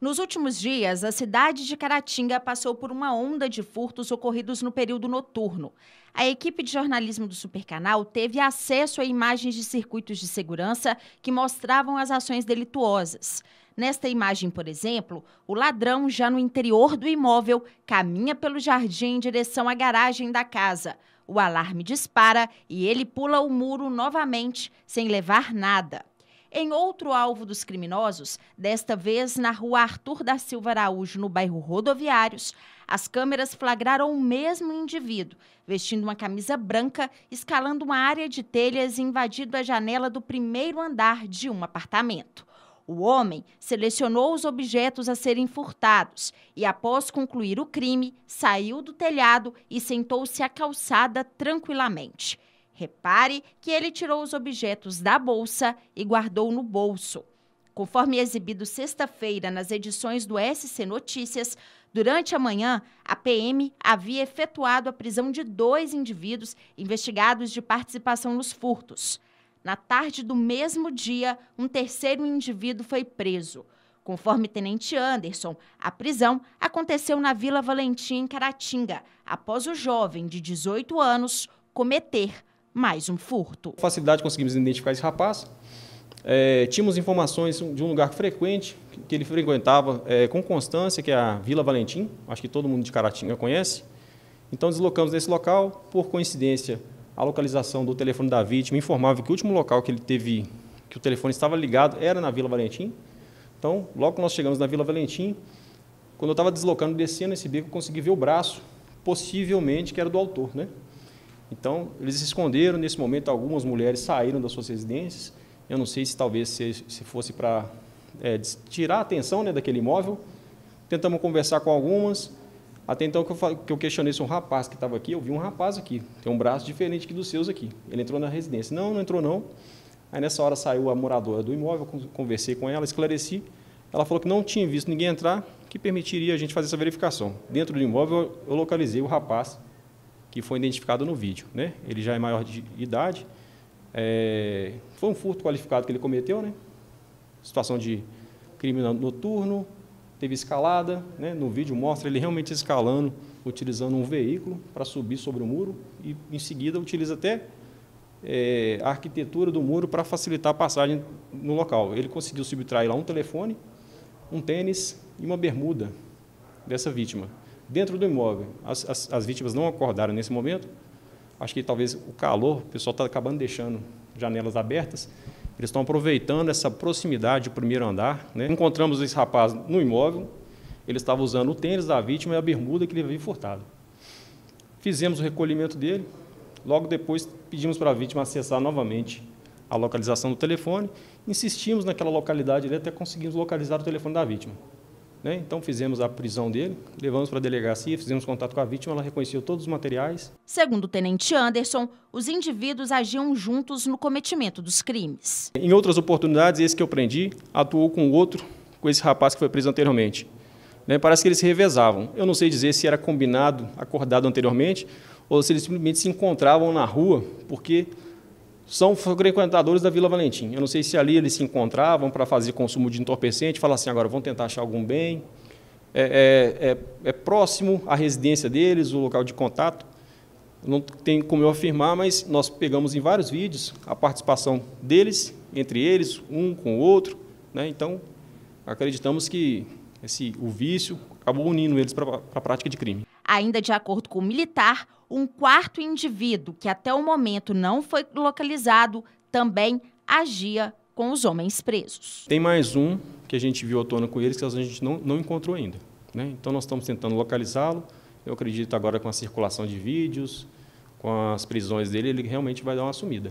Nos últimos dias, a cidade de Caratinga passou por uma onda de furtos ocorridos no período noturno. A equipe de jornalismo do Supercanal teve acesso a imagens de circuitos de segurança que mostravam as ações delituosas. Nesta imagem, por exemplo, o ladrão, já no interior do imóvel, caminha pelo jardim em direção à garagem da casa. O alarme dispara e ele pula o muro novamente, sem levar nada em outro alvo dos criminosos, desta vez na rua Arthur da Silva Araújo, no bairro Rodoviários, as câmeras flagraram o mesmo indivíduo, vestindo uma camisa branca, escalando uma área de telhas e invadindo a janela do primeiro andar de um apartamento. O homem selecionou os objetos a serem furtados e, após concluir o crime, saiu do telhado e sentou-se à calçada tranquilamente. Repare que ele tirou os objetos da bolsa e guardou no bolso. Conforme exibido sexta-feira nas edições do SC Notícias, durante a manhã, a PM havia efetuado a prisão de dois indivíduos investigados de participação nos furtos. Na tarde do mesmo dia, um terceiro indivíduo foi preso. Conforme Tenente Anderson, a prisão aconteceu na Vila Valentim, em Caratinga, após o jovem de 18 anos cometer mais um furto. Com facilidade conseguimos identificar esse rapaz. É, tínhamos informações de um lugar frequente, que ele frequentava é, com constância, que é a Vila Valentim, acho que todo mundo de Caratinga conhece. Então deslocamos desse local, por coincidência, a localização do telefone da vítima informava que o último local que ele teve, que o telefone estava ligado, era na Vila Valentim. Então, logo que nós chegamos na Vila Valentim, quando eu estava deslocando, descendo esse beco, consegui ver o braço, possivelmente que era do autor, né? Então, eles se esconderam. Nesse momento, algumas mulheres saíram das suas residências. Eu não sei se talvez se, se fosse para é, tirar a atenção né, daquele imóvel. Tentamos conversar com algumas. Até então que eu, que eu questionei se um rapaz que estava aqui, eu vi um rapaz aqui, tem um braço diferente que dos seus aqui. Ele entrou na residência. Não, não entrou não. Aí nessa hora saiu a moradora do imóvel, conversei com ela, esclareci. Ela falou que não tinha visto ninguém entrar, que permitiria a gente fazer essa verificação. Dentro do imóvel eu localizei o rapaz que foi identificado no vídeo. Né? Ele já é maior de idade. É, foi um furto qualificado que ele cometeu, né? situação de crime noturno, teve escalada. Né? No vídeo mostra ele realmente escalando, utilizando um veículo para subir sobre o muro e, em seguida, utiliza até é, a arquitetura do muro para facilitar a passagem no local. Ele conseguiu subtrair lá um telefone, um tênis e uma bermuda dessa vítima dentro do imóvel. As, as, as vítimas não acordaram nesse momento. Acho que talvez o calor, o pessoal está acabando deixando janelas abertas. Eles estão aproveitando essa proximidade do primeiro andar. Né? Encontramos esse rapaz no imóvel. Ele estava usando o tênis da vítima e a bermuda que ele havia furtado. Fizemos o recolhimento dele. Logo depois, pedimos para a vítima acessar novamente a localização do telefone. Insistimos naquela localidade ali né? até conseguimos localizar o telefone da vítima. Né? Então fizemos a prisão dele, levamos para a delegacia, fizemos contato com a vítima, ela reconheceu todos os materiais. Segundo o tenente Anderson, os indivíduos agiam juntos no cometimento dos crimes. Em outras oportunidades, esse que eu prendi atuou com outro, com esse rapaz que foi preso anteriormente. Né? Parece que eles se revezavam. Eu não sei dizer se era combinado, acordado anteriormente, ou se eles simplesmente se encontravam na rua, porque são frequentadores da Vila Valentim. Eu não sei se ali eles se encontravam para fazer consumo de entorpecente, falar assim, agora vamos tentar achar algum bem. É, é, é, é próximo à residência deles, o local de contato. Não tem como eu afirmar, mas nós pegamos em vários vídeos a participação deles, entre eles, um com o outro. Né? Então, acreditamos que esse, o vício acabou unindo eles para a prática de crime. Ainda de acordo com o militar, um quarto indivíduo, que até o momento não foi localizado, também agia com os homens presos. Tem mais um que a gente viu à tona com eles, que a gente não, não encontrou ainda. Né? Então nós estamos tentando localizá-lo. Eu acredito agora com a circulação de vídeos, com as prisões dele, ele realmente vai dar uma sumida.